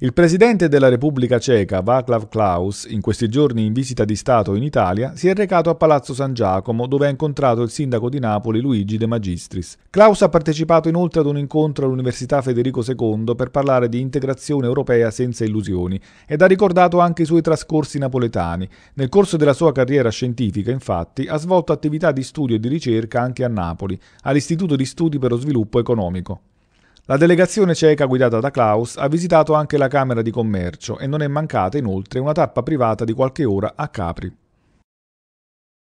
Il presidente della Repubblica Ceca, Václav Klaus, in questi giorni in visita di Stato in Italia, si è recato a Palazzo San Giacomo, dove ha incontrato il sindaco di Napoli Luigi De Magistris. Klaus ha partecipato inoltre ad un incontro all'Università Federico II per parlare di integrazione europea senza illusioni ed ha ricordato anche i suoi trascorsi napoletani. Nel corso della sua carriera scientifica, infatti, ha svolto attività di studio e di ricerca anche a Napoli, all'Istituto di Studi per lo Sviluppo Economico. La delegazione ceca guidata da Klaus ha visitato anche la Camera di Commercio e non è mancata inoltre una tappa privata di qualche ora a Capri.